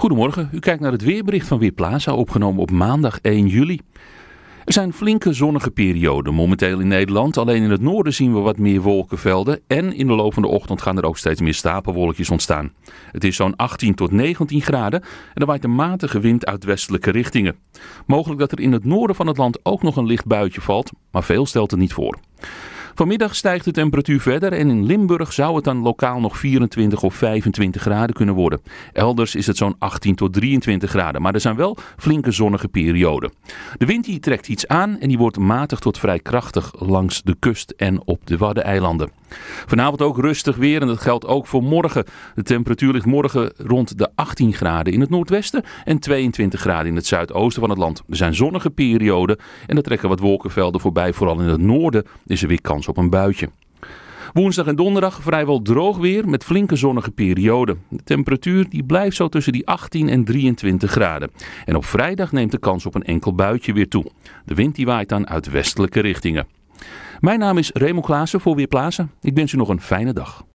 Goedemorgen, u kijkt naar het weerbericht van Weerplaza, opgenomen op maandag 1 juli. Er zijn flinke zonnige perioden momenteel in Nederland. Alleen in het noorden zien we wat meer wolkenvelden. En in de loop van de ochtend gaan er ook steeds meer stapelwolkjes ontstaan. Het is zo'n 18 tot 19 graden en er waait een matige wind uit westelijke richtingen. Mogelijk dat er in het noorden van het land ook nog een licht buitje valt, maar veel stelt er niet voor. Vanmiddag stijgt de temperatuur verder en in Limburg zou het dan lokaal nog 24 of 25 graden kunnen worden. Elders is het zo'n 18 tot 23 graden, maar er zijn wel flinke zonnige perioden. De wind die trekt iets aan en die wordt matig tot vrij krachtig langs de kust en op de Waddeneilanden. Vanavond ook rustig weer en dat geldt ook voor morgen. De temperatuur ligt morgen rond de 18 graden in het noordwesten en 22 graden in het zuidoosten van het land. Er zijn zonnige perioden en er trekken wat wolkenvelden voorbij. Vooral in het noorden is er weer kans op een buitje. Woensdag en donderdag vrijwel droog weer met flinke zonnige perioden. De temperatuur die blijft zo tussen die 18 en 23 graden. En op vrijdag neemt de kans op een enkel buitje weer toe. De wind die waait dan uit westelijke richtingen. Mijn naam is Remo Klaassen voor Weer Ik wens u nog een fijne dag.